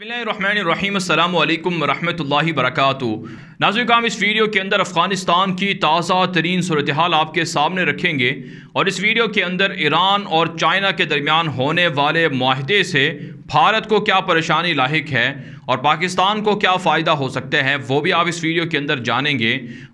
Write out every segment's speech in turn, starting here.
अल्लाम वरहमल वरक नाजिकाम इस वीडियो के अंदर अफ़गानिस्तान की ताज़ा तरीन सूरत हाल आपके सामने रखेंगे और इस वीडियो के अंदर ईरान और चाइना के दरमियान होने वाले माहदे से भारत को क्या परेशानी लाक है और पाकिस्तान को क्या फ़ायदा हो सकते हैं वो भी आप इस वीडियो के अंदर जानेंगे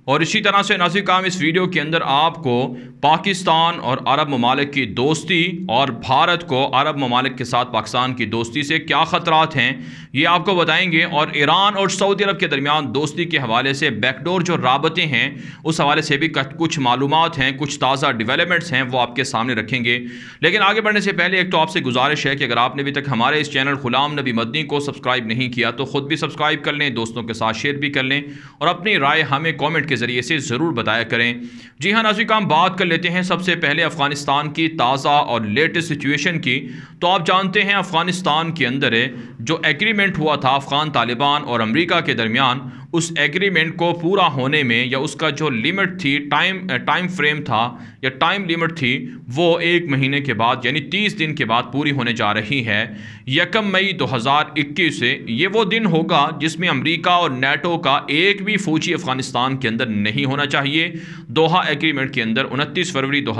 और इसी तरह से नासिर काम इस वीडियो के अंदर आपको पाकिस्तान और अरब ममालिक की दोस्ती और भारत को अरब ममालिक के साथ पाकिस्तान की दोस्ती से क्या ख़तरात हैं ये आपको बताएंगे और ईरान और सऊदी अरब के दरमियान दोस्ती के हवाले से बैकडोर जो रबतें हैं उस हवाले से भी कुछ मालूम हैं कुछ ताज़ा डिवेलपमेंट्स हैं वो आपके सामने रखेंगे लेकिन आगे बढ़ने से पहले एक तो आपसे गुजारिश है कि अगर आपने अभी तक हमारे इस चैनल ग़ुलाम नबी मदनी को सब्सक्राइब नहीं किया तो ख़ुद भी सब्सक्राइब कर लें दोस्तों के साथ शेयर भी कर लें और अपनी राय हमें कमेंट के ज़रिए से ज़रूर बताया करें जी हाँ नाजिक हम बात कर लेते हैं सबसे पहले अफ़गानिस्तान की ताज़ा और लेटेस्ट सिचुएशन की तो आप जानते हैं अफ़गानिस्तान के अंदर जो एग्रीमेंट हुआ था अफ़गान तालिबान और अमरीका के दरमियान उस एग्रीमेंट को पूरा होने में या उसका जो लिमिट थी टाइम टाइम फ्रेम था या टाइम लिमिट थी वो एक महीने के बाद यानी तीस दिन के बाद पूरी होने जा रही है यकम मई 2021 से ये वो दिन होगा जिसमें अमेरिका और नेटो का एक भी फौजी अफगानिस्तान के अंदर नहीं होना चाहिए दोहा एग्रीमेंट के अंदर उनतीस फरवरी दो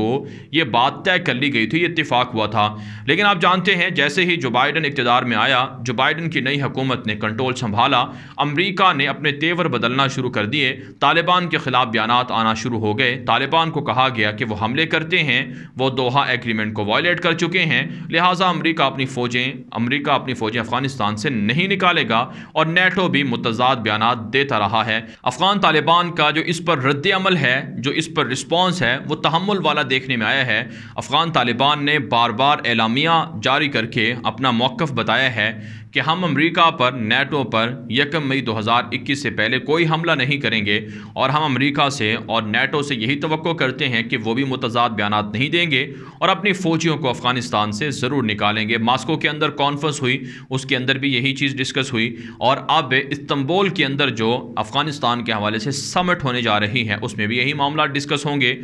को ये बात तय कर ली गई थी ये इतफाक़ हुआ था लेकिन आप जानते हैं जैसे ही जो बाइडन इकतदार में आया जो बाइडन की नई हुकूमत ने कंट्रोल संभाला अमरी अमरीका ने अपने तेवर बदलना शुरू कर दिए तालिबान के खिलाफ बयान आना शुरू हो गए तालिबान को कहा गया कि वह हमले करते हैं वह दोहा एग्रीमेंट को वायलेट कर चुके हैं लिहाजा अमरीका अपनी फ़ौजें अमरीका अपनी फ़ौजें अफगानिस्तान से नहीं निकालेगा और नेटो भी मुतजाद बयान देता रहा है अफगान तालिबान का जो इस पर रद्द अमल है जो इस पर रिस्पॉन्स है वह तहमुल वाला देखने में आया है अफगान तालिबान ने बार बार एलामिया जारी करके अपना मौकफ बताया है कि हम अमेरिका पर नेटो पर यकम मई 2021 से पहले कोई हमला नहीं करेंगे और हम अमेरिका से और नेटो से यही तो करते हैं कि वो भी मुतजाद बयान नहीं देंगे और अपनी फ़ौजियों को अफ़गानिस्तान से ज़रूर निकालेंगे मास्को के अंदर कॉन्फ्रेंस हुई उसके अंदर भी यही चीज़ डिस्कस हुई और अब इस्तंबोल के अंदर जो अफ़गानिस्तान के हवाले से समट होने जा रही है उसमें भी यही मामला डिस्कस होंगे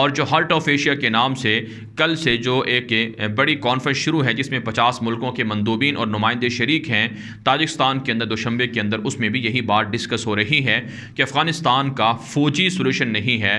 और जो हार्ट ऑफ एशिया के नाम से कल से जो एक बड़ी कॉन्फ्रेंस शुरू है जिसमें पचास मुल्कों के मंदूबिन और नुमाइंदे शरीक नज़दीक हैं ताजिकस्तान के अंदर दुशंबे के अंदर उसमें भी यही बात डिस्कस हो रही है कि अफ़गानिस्तान का फ़ौजी सोलूशन नहीं है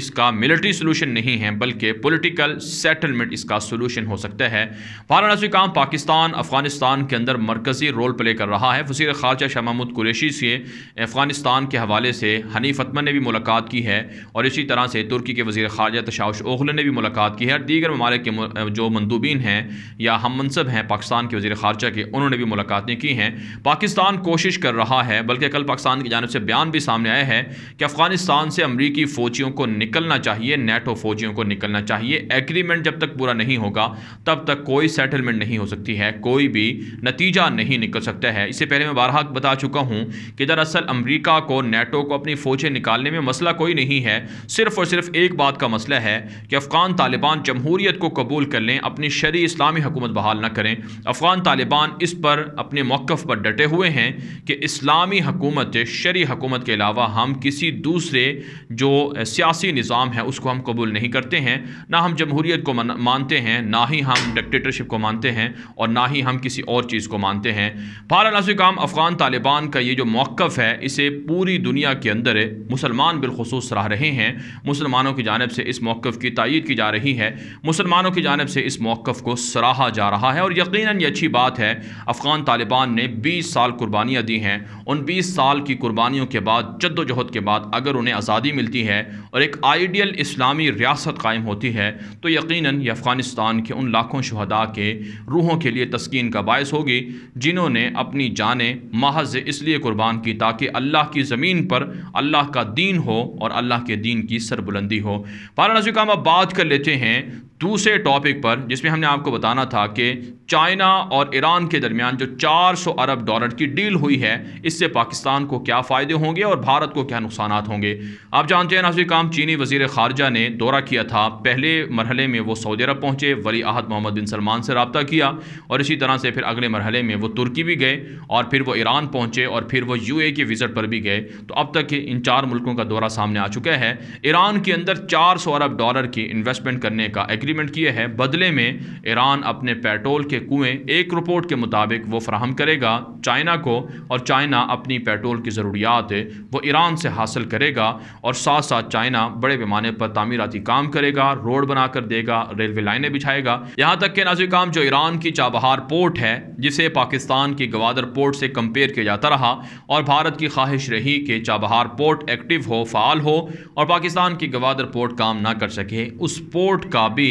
इसका मिलिट्री सलूशन नहीं है बल्कि पोलिटिकल सेटलमेंट इसका सोलूशन हो सकता है वाराणसी काम पाकिस्तान अफ़गानिस्तान के अंदर मरकज़ी रोल प्ले कर रहा है वजीर खारजा शाह महमूद कुरेशी से अफ़गानिस्तान के हवाले से हनीफ अतमन ने भी मुलाकात की है और इसी तरह से तुर्की के वजी खारजा तशाउश ओखल ने भी मुलाकात की है और दीगर ममालिक जो मंदूबीन हैं या हम मनसब हैं पाकिस्तान के वजी खारजा के उन्होंने भी मुलाकात मुलाकातें की हैं पाकिस्तान कोशिश कर रहा है बल्कि कल पाकिस्तान की जानब से बयान भी सामने आया है कि अफगानिस्तान से अमरीकी फ़ौजियों को निकलना चाहिए नेटो फ़ौजियों को निकलना चाहिए एग्रीमेंट जब तक पूरा नहीं होगा तब तक कोई सेटलमेंट नहीं हो सकती है कोई भी नतीजा नहीं निकल सकता है इससे पहले मैं बारह बता चुका हूँ कि दरअसल अमरीका को नेटो को अपनी फ़ौजें निकालने में मसला कोई नहीं है सिर्फ और सिर्फ एक बात का मसला है कि अफ़गान तालिबान जमहूरीत को कबूल कर लें अपनी शरी इस्लामी हुकूमत बहाल न करें अफ़गान तालिबान इस पर अपने मौक़ पर डटे हुए हैं कि इस्लामी हकूमत शरी हकूमत के अलावा हम किसी दूसरे जो सियासी निज़ाम है उसको हम कबूल नहीं करते हैं ना हम जमहूरीत को मानते हैं ना ही हम डिक्टेटरशिप को मानते हैं और ना ही हम किसी और चीज़ को मानते हैं भारत काम अफ़गान तालिबान का ये जो मौक़ है इसे पूरी दुनिया के अंदर मुसलमान बिलखसूस सराह रहे हैं मुसलमानों की जानब से इस मौक़ की तयद की जा रही है मुसलमानों की जानब से इस मौक़ को सराहा जा रहा है और यकीन ये अच्छी बात है अफ़गान मुसलमान तालिबान ने 20 साल कुर्बानियाँ दी हैं उन 20 साल की कुर्बानियों के बाद जद्दोजहद के बाद अगर उन्हें आज़ादी मिलती है और एक आइडियल इस्लामी रियासत कायम होती है तो यकीनन ये अफ़गानिस्तान के उन लाखों शहदा के रूहों के लिए तस्किन का बायस होगी जिन्होंने अपनी जानें महज इसलिए कुर्बान की ताकि अल्लाह की ज़मीन पर अल्लाह का दीन हो और अल्लाह के दीन की सरबुलंदी हो बारा नजी काम बात कर लेते हैं दूसरे टॉपिक पर जिसमें हमने आपको बताना था कि चाइना और ईरान के दरमियान जो 400 अरब डॉलर की डील हुई है इससे पाकिस्तान को क्या फ़ायदे होंगे और भारत को क्या नुकसान होंगे आप जानते हैं नाजी काम चीनी वजीर खारजा ने दौरा किया था पहले मरहले में वो सऊदी अरब पहुँचे वली अहद मोहम्मद बिन सलमान से रबता किया और इसी तरह से फिर अगले मरहले में वो तुर्की भी गए और फिर वो ईरान पहुँचे और फिर वो यू ए के विज़ट पर भी गए तो अब तक इन चार मुल्कों का दौरा सामने आ चुका है ईरान के अंदर चार सौ अरब डॉलर की इन्वेस्टमेंट करने का एग्री एग्रीमेंट किए हैं बदले में ईरान अपने पेट्रोल के कुएं एक रिपोर्ट के मुताबिक वो फ्राहम करेगा चाइना को और चाइना अपनी पेट्रोल की ज़रूरियात वो ईरान से हासिल करेगा और साथ साथ चाइना बड़े पैमाने पर तमीराती काम करेगा रोड बनाकर देगा रेलवे लाइनें बिछाएगा यहाँ तक के नाजिक काम जो ईरान की चाबहार पोर्ट है जिसे पाकिस्तान की गवादर पोर्ट से कंपेयर किया जाता रहा और भारत की ख्वाहिश रही कि चाबहार पोर्ट एक्टिव हो फाल हो और पाकिस्तान की गवादर पोर्ट काम ना कर सके उस पोर्ट का भी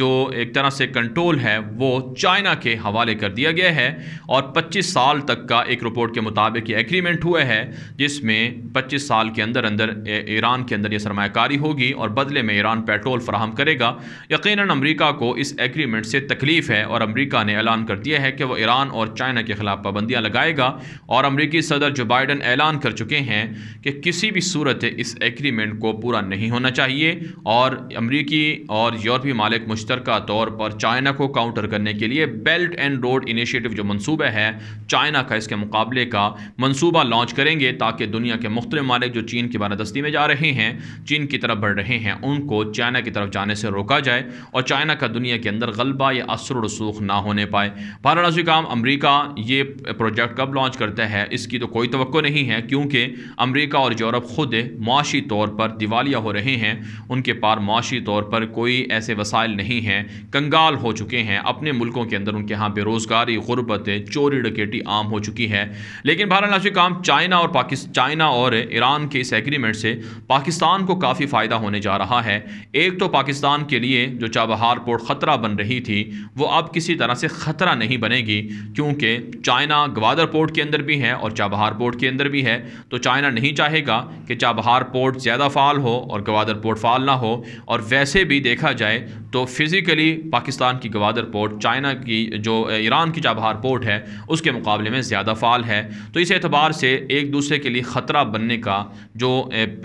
जो एक तरह से कंट्रोल है वो चाइना के हवाले कर दिया गया है और 25 साल तक का एक रिपोर्ट के मुताबिक ये एग्रीमेंट हुआ है जिसमें 25 साल के अंदर अंदर ईरान के अंदर ये सरमाकारी होगी और बदले में ईरान पेट्रोल फ्राहम करेगा यकीन अमरीका को इस एग्रीमेंट से तकलीफ़ है और अमरीका ने ऐलान कर दिया है कि वह ईरान और चाइना के ख़िलाफ़ पाबंदियाँ लगाएगा और अमरीकी सदर जो बाइडन ऐलान कर चुके हैं कि किसी भी सूरत इस एग्रीमेंट को पूरा नहीं होना चाहिए और अमरीकी और यूरोपीय भी मालिक मुश्तर तौर पर चाइना को काउंटर करने के लिए बेल्ट एंड रोड इनिशिएटिव जो मनसूबा है चाइना का इसके मुकाबले का मनसूबा लॉन्च करेंगे ताकि दुनिया के मुख्त मालिक जो चीन की बारादस्ती में जा रहे हैं चीन की तरफ बढ़ रहे हैं उनको चाइना की तरफ जाने से रोका जाए और चाइना का दुनिया के अंदर गलबा या असर रसूख ना होने पाए वाराणसी काम अमरीका ये प्रोजेक्ट कब लॉन्च करता है इसकी तो कोई तो नहीं है क्योंकि अमरीका और यूरोप खुद माशी तौर पर दिवालिया हो रहे हैं उनके पार माशी तौर पर कोई ऐसे वसाइल नहीं हैं कंगाल हो चुके हैं अपने मुल्कों के अंदर उनके यहाँ बेरोज़गारी गुरबत चोरी डकेटी आम हो चुकी है लेकिन भारत नाशिक काम चाइना और पाकिस्तान चाइना और ईरान के इस एग्रीमेंट से पाकिस्तान को काफ़ी फ़ायदा होने जा रहा है एक तो पाकिस्तान के लिए जो चाबहार पोर्ट ख़तरा बन रही थी वो अब किसी तरह से ख़तरा नहीं बनेगी क्योंकि चाइना गवादर पोर्ट के अंदर भी है और चाबहार पोर्ट के अंदर भी है तो चाइना नहीं चाहेगा कि चाबहार पोर्ट ज़्यादा फाल हो और गवादर पोर्ट फाल ना हो और वैसे भी देखा जाए तो फ़िज़िकली पाकिस्तान की गवादर पोर्ट चाइना की जो ईरान की चाबहार पोर्ट है उसके मुकाबले में ज़्यादा फ़ाल है तो इस एतबार से एक दूसरे के लिए ख़तरा बनने का जो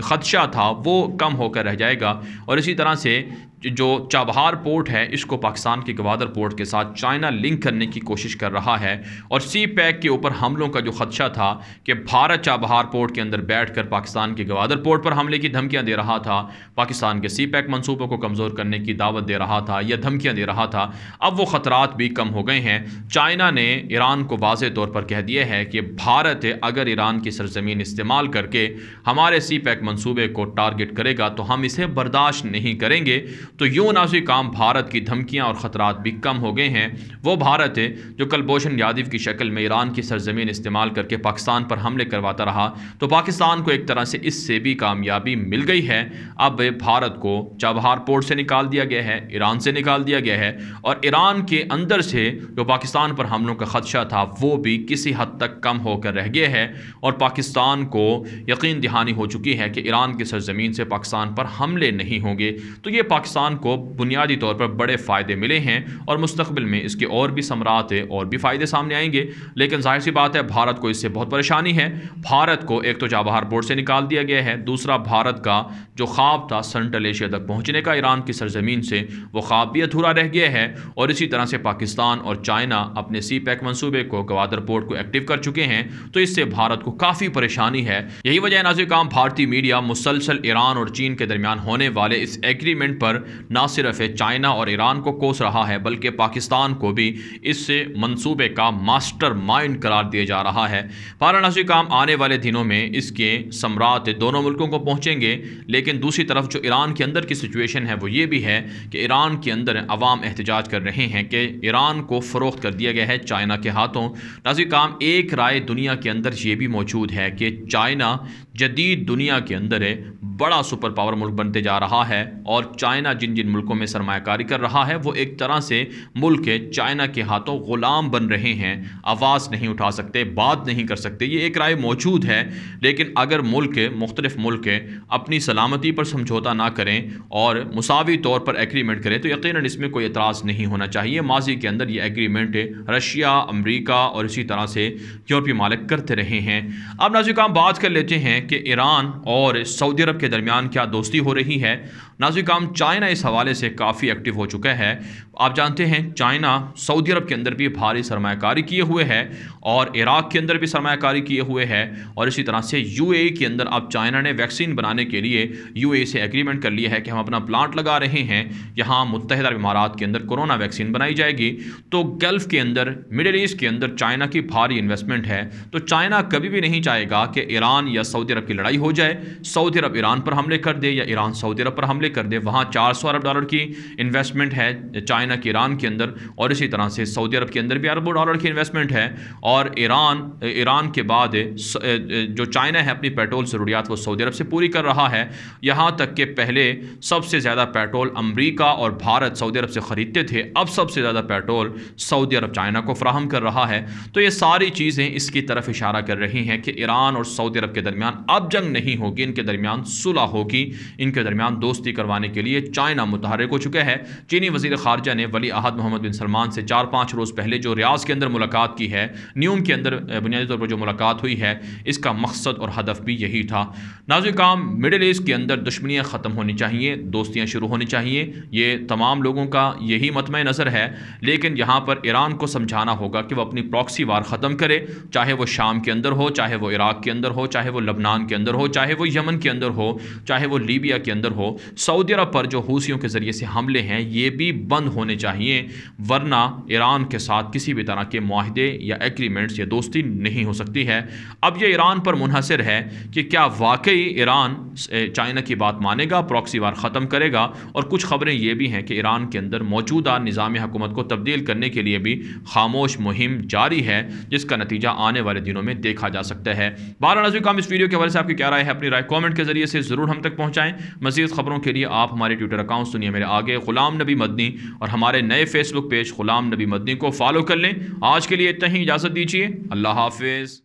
खदशा था वो कम होकर रह जाएगा और इसी तरह से जो चाबहार पोर्ट है इसको पाकिस्तान के गवादर पोर्ट के साथ चाइना लिंक करने की कोशिश कर रहा है और सी पैक के ऊपर हमलों का जो खदशा था कि भारत चाबहार पोर्ट के अंदर बैठ कर पाकिस्तान के गवादर पोर्ट पर हमले की धमकियाँ दे रहा था पाकिस्तान के सी पैक मनसूबों को कमज़ोर करने की दावत दे रहा था या धमकियाँ दे रहा था अब वो ख़तरात भी कम हो गए हैं चाइना ने ईरान को वाज तौर पर कह दिया है कि भारत अगर ईरान की सरजमीन इस्तेमाल करके हमारे सी पैक मनसूबे को टारगेट करेगा तो हम इसे बर्दाश्त नहीं करेंगे तो यूँ नासी काम भारत की धमकियाँ और ख़तरात भी कम हो गए हैं वो भारत है जो कलभूषण यादव की शक्ल में ईरान की सरजमीन इस्तेमाल करके पाकिस्तान पर हमले करवाता रहा तो पाकिस्तान को एक तरह से इससे भी कामयाबी मिल गई है अब भारत को चाबहार पोर्ट से निकाल दिया गया है ईरान से निकाल दिया गया है और ईरान के अंदर से जो पाकिस्तान पर हमलों का खदशा था वो भी किसी हद तक कम होकर रह गया है और पाकिस्तान को यकीन दहानी हो चुकी है कि ईरान की सरजमीन से पाकिस्तान पर हमले नहीं होंगे तो ये पाकिस्तान पाकिस्तान को बुनियादी तौर पर बड़े फ़ायदे मिले हैं और मुस्तबिल में इसके और भी समरात और भी फ़ायदे सामने आएंगे लेकिन जाहिर सी बात है भारत को इससे बहुत परेशानी है भारत को एक तो चाबहार बोर्ड से निकाल दिया गया है दूसरा भारत का जो ख्वाब था सेंट्रल एशिया तक पहुँचने का ईरान की सरजमीन से वो ख्वाब भी अधूरा रह गया है और इसी तरह से पाकिस्तान और चाइना अपने सी पैक मनसूबे को गवादर पोर्ट को एक्टिव कर चुके हैं तो इससे भारत को काफ़ी परेशानी है यही वजह नाजिक काम भारतीय मीडिया मुसलसल ईरान और चीन के दरमियान होने वाले इस एग्रीमेंट पर ना सिर्फ चाइना और ईरान को कोस रहा है बल्कि पाकिस्तान को भी इससे मंसूबे का मास्टर माइंड करार दिया जा रहा है वाराणसी काम आने वाले दिनों में इसके सम्राट दोनों मुल्कों को पहुँचेंगे लेकिन दूसरी तरफ जो ईरान के अंदर की सिचुएशन है वो ये भी है कि ईरान के अंदर अवाम एहतजाज कर रहे हैं कि ईरान को फ़रोख्त कर दिया गया है चाइना के हाथों नाजी काम एक राय दुनिया के अंदर ये भी मौजूद है कि चाइना जदीद दुनिया के अंदर बड़ा सुपर पावर मुल्क बनते जा रहा है और चाइना जिन जिन मुल्कों में सरमाकारी कर रहा है वो एक तरह से मुल्क चाइना के हाथों ग़ुलाम बन रहे हैं आवाज़ नहीं उठा सकते बात नहीं कर सकते ये एक राय मौजूद है लेकिन अगर मुल्क मुख्तलिफ मुल्क अपनी सलामती पर समझौता ना करें और मसावी तौर पर एग्रीमेंट करें तो यकीन इसमें कोई एतराज़ नहीं होना चाहिए माजी के अंदर ये एग्रीमेंट रशिया अमरीका और इसी तरह से यूरोपीय मालिक करते रहे हैं अब नाजिक बात कर लेते हैं कि ईरान और सऊदी अरब के दरमियान क्या दोस्ती हो रही है नाजिक चाइना इस हवाले से काफ़ी एक्टिव हो चुका है आप जानते हैं चाइना सऊदी अरब के अंदर भी भारी सरमाकारी किए हुए है और इराक़ के अंदर भी सरमाकारी किए हुए है और इसी तरह से यूएई के अंदर अब चाइना ने वैक्सीन बनाने के लिए यूएई से एग्रीमेंट कर लिया है कि हम अपना प्लांट लगा रहे हैं यहाँ मुतहद इमारात के अंदर कोरोना वैक्सीन बनाई जाएगी तो गल्फ़ के अंदर मिडल ईस्ट के अंदर चाइना की भारी इन्वेस्टमेंट है तो चाइना कभी भी नहीं चाहेगा कि ईरान या सऊदी अरब की लड़ाई हो जाए सऊदी अरब ईरान पर हमले कर दे या ईरान सऊदी अरब पर हमले कर दे वहाँ चार अरब डॉलर की इन्वेस्टमेंट है चाइना चाइना के ईरान के अंदर और इसी तरह से सऊदी अरब के अंदर भी अरबों डॉलर की इन्वेस्टमेंट है और ईरान ईरान के बाद जो चाइना है अपनी पेट्रोल ज़रूरियात वो सऊदी अरब से पूरी कर रहा है यहाँ तक कि पहले सबसे ज़्यादा पेट्रोल अमरीका और भारत सऊदी अरब से ख़रीदते थे अब सबसे ज़्यादा पेट्रोल सऊदी अरब चाइना को फ्राहम कर रहा है तो ये सारी चीज़ें इसकी तरफ इशारा कर रही हैं कि ईरान और सऊदी अरब के दरमियान अब जंग नहीं होगी इनके दरमियान सुलह होगी इनके दरमियान दोस्ती करवाने के लिए चाइना मुतहरक हो चुका है चीनी वजीर खारजा ने वली अहद मोहम्मद बिन सलमान से चार पाँच रोज़ पहले जो रियाज के अंदर मुलाकात की है न्यूम के अंदर बुनियादी तौर पर जो मुलाकात हुई है इसका मकसद और हदफ भी यही था नाजुल काम ईस्ट के अंदर दुश्मनियाँ ख़त्म होनी चाहिए दोस्तियाँ शुरू होनी चाहिए ये तमाम लोगों का यही मतम नज़र है लेकिन यहाँ पर ईरान को समझाना होगा कि वह अपनी प्रॉक्सी वार ख़त्म करे चाहे वह शाम के अंदर हो चाहे वह इराक़ के अंदर हो चाहे वह लबनान के अंदर हो चाहे वह यमन के अंदर हो चाहे वह लीबिया के अंदर हो सऊदी अरब पर जो हूसियों के ज़रिए से हमले हैं ये भी बंद होने होने चाहिए वरना ईरान के साथ किसी भी तरह के माहदे या एग्रीमेंट्स या दोस्ती नहीं हो सकती है अब यह ईरान पर मुनहसर है कि क्या वाकई ईरान चाइना की बात मानेगा प्रॉक्सी वार ख़त्म करेगा और कुछ खबरें यह भी हैं कि ईरान के अंदर मौजूदा निज़ाम हुकूमत को तब्दील करने के लिए भी खामोश मुहिम जारी है जिसका नतीजा आने वाले दिनों में देखा जा सकता है बारह नजर काम इस वीडियो के हवाले से आपकी क्या राय है अपनी राय कॉमेंट के जरिए से ज़रूर हम तक पहुँचाएँ मजीद खबरों के लिए आप हमारे ट्विटर अकाउंट सुनिए मेरे आगे गुलाम नबी मदनी और हमारे नए फेसबुक पेज ग़ुलाम नबी मदनी को फॉलो कर लें आज के लिए इतना ही इजाज़त दीजिए अल्लाह हाफिज़